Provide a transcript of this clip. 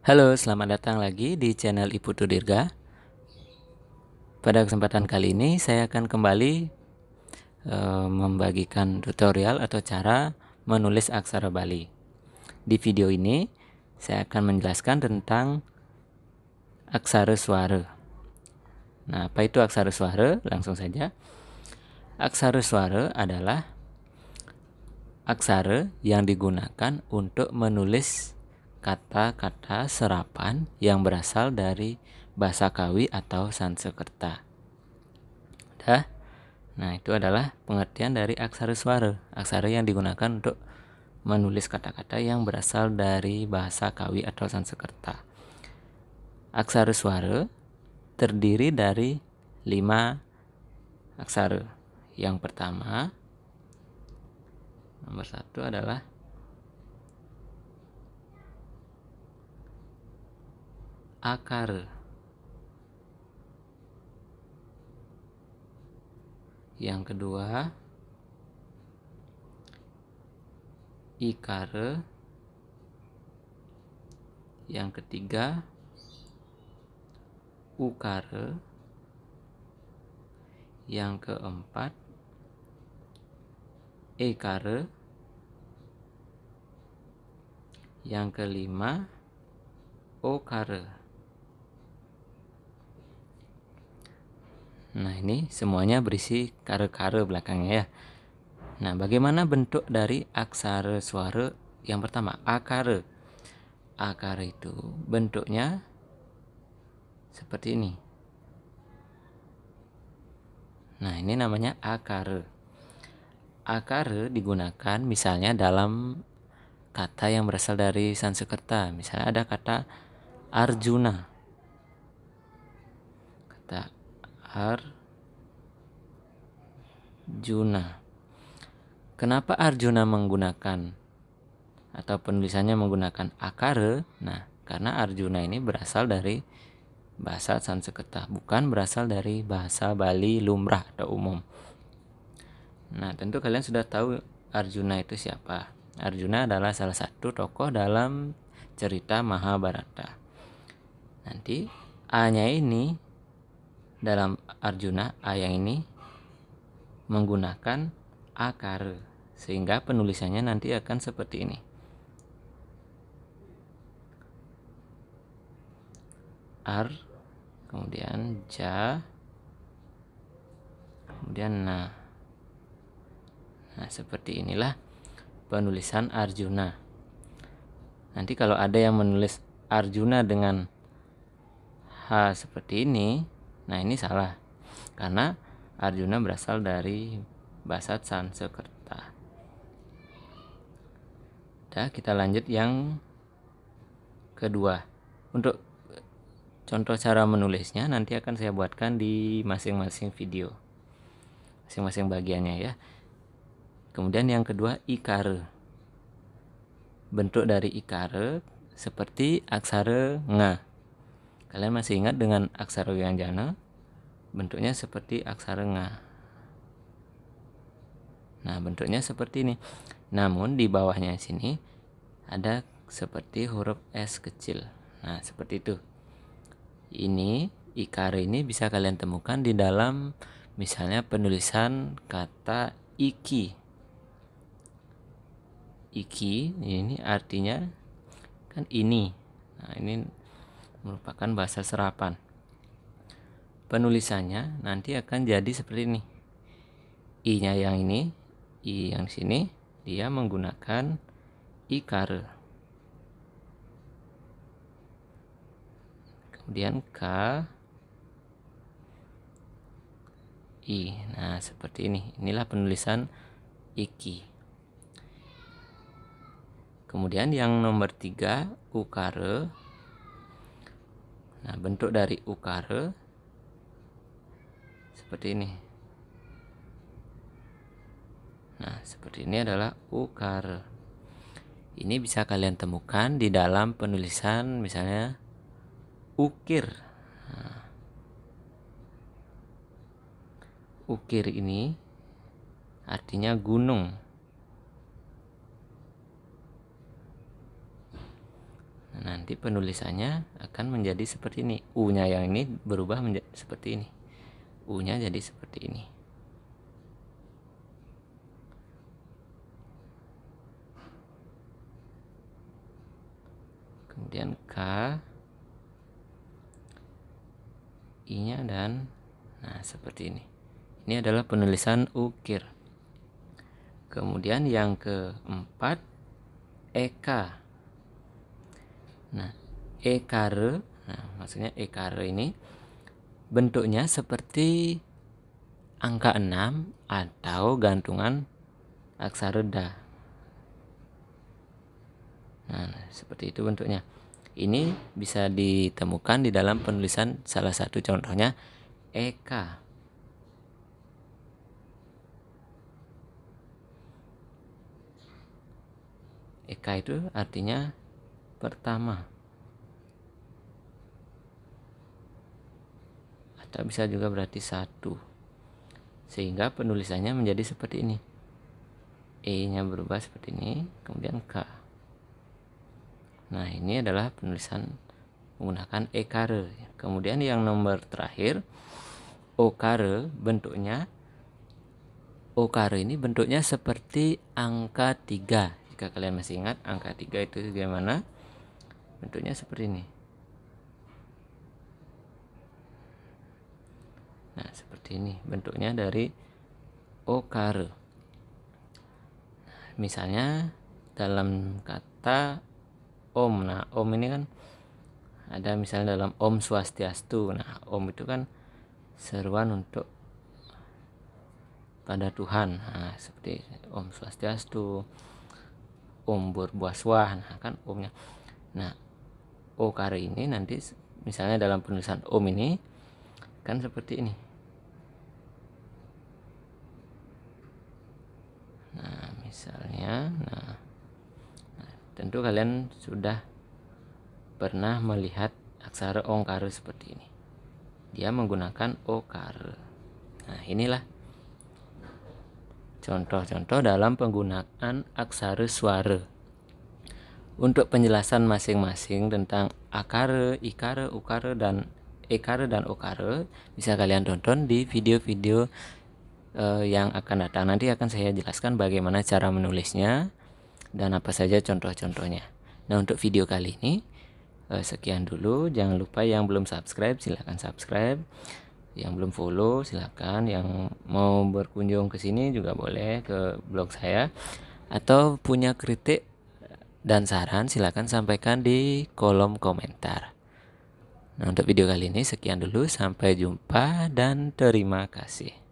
Halo, selamat datang lagi di channel Ibu Dirga. Pada kesempatan kali ini saya akan kembali e, membagikan tutorial atau cara menulis aksara Bali. Di video ini saya akan menjelaskan tentang aksara suara. Nah, apa itu aksara suara? Langsung saja. Aksara suara adalah aksara yang digunakan untuk menulis kata-kata serapan yang berasal dari bahasa Kawi atau Sanskerta. Dah. Nah, itu adalah pengertian dari aksara suara, aksara yang digunakan untuk menulis kata-kata yang berasal dari bahasa Kawi atau Sanskerta. Aksara suara terdiri dari lima aksara. Yang pertama, nomor satu adalah akar yang kedua ikar yang ketiga ukar yang keempat ekar yang kelima okare Nah, ini semuanya berisi kare-kare belakangnya ya. Nah, bagaimana bentuk dari aksara suara yang pertama, akare? Akare itu bentuknya seperti ini. Nah, ini namanya akare. Akare digunakan misalnya dalam kata yang berasal dari Sanskerta. Misalnya ada kata Arjuna. Arjuna. Kenapa Arjuna menggunakan atau penulisannya menggunakan akare? Nah, karena Arjuna ini berasal dari bahasa Sanskerta, bukan berasal dari bahasa Bali lumrah atau umum. Nah, tentu kalian sudah tahu Arjuna itu siapa. Arjuna adalah salah satu tokoh dalam cerita Mahabharata. Nanti A-nya ini dalam Arjuna A yang ini menggunakan akar sehingga penulisannya nanti akan seperti ini. Ar kemudian ja kemudian na. Nah, seperti inilah penulisan Arjuna. Nanti kalau ada yang menulis Arjuna dengan H seperti ini, Nah ini salah karena Arjuna berasal dari bahasa Sansekerta. Dah kita lanjut yang kedua. Untuk contoh cara menulisnya nanti akan saya buatkan di masing-masing video. Masing-masing bagiannya ya. Kemudian yang kedua ikare. Bentuk dari ikare seperti aksara nga Kalian masih ingat dengan aksara Wianjana? Bentuknya seperti aksara nga. Nah, bentuknya seperti ini. Namun di bawahnya sini ada seperti huruf S kecil. Nah, seperti itu. Ini ikar ini bisa kalian temukan di dalam misalnya penulisan kata iki. Iki ini artinya kan ini. Nah, ini merupakan bahasa serapan. Penulisannya nanti akan jadi seperti ini. I-nya yang ini, I yang sini, dia menggunakan i-kare Kemudian K I. Nah, seperti ini. Inilah penulisan iki. Kemudian yang nomor tiga u-kare Nah, bentuk dari ukara seperti ini. Nah, seperti ini adalah ukara. Ini bisa kalian temukan di dalam penulisan misalnya ukir. Nah, ukir ini artinya gunung. nanti penulisannya akan menjadi seperti ini U-nya yang ini berubah menjadi seperti ini U-nya jadi seperti ini kemudian K I-nya dan nah seperti ini ini adalah penulisan ukir kemudian yang keempat EK Nah, ekare, nah maksudnya ekare ini bentuknya seperti angka 6 atau gantungan aksara da. Nah, seperti itu bentuknya. Ini bisa ditemukan di dalam penulisan salah satu contohnya Eka. Eka itu artinya pertama atau bisa juga berarti satu sehingga penulisannya menjadi seperti ini E nya berubah seperti ini kemudian K nah ini adalah penulisan menggunakan E kare kemudian yang nomor terakhir O kare bentuknya O kare ini bentuknya seperti angka 3 jika kalian masih ingat angka 3 itu bagaimana bentuknya seperti ini nah seperti ini bentuknya dari okare nah, misalnya dalam kata om nah om ini kan ada misalnya dalam om swastiastu nah om itu kan seruan untuk pada Tuhan nah, seperti om swastiastu om berbuah suah nah kan omnya nah O oh, kare ini nanti misalnya dalam penulisan ohm ini kan seperti ini nah misalnya nah, nah tentu kalian sudah pernah melihat aksara Kare seperti ini dia menggunakan O Kare. nah inilah contoh-contoh dalam penggunaan aksara suara untuk penjelasan masing-masing tentang akare, ikare, ukare, dan ekare dan ukare bisa kalian tonton di video-video uh, yang akan datang. Nanti akan saya jelaskan bagaimana cara menulisnya dan apa saja contoh-contohnya. Nah untuk video kali ini uh, sekian dulu. Jangan lupa yang belum subscribe silahkan subscribe. Yang belum follow silahkan. Yang mau berkunjung ke sini juga boleh ke blog saya atau punya kritik dan saran silahkan sampaikan di kolom komentar. Nah, untuk video kali ini sekian dulu, sampai jumpa dan terima kasih.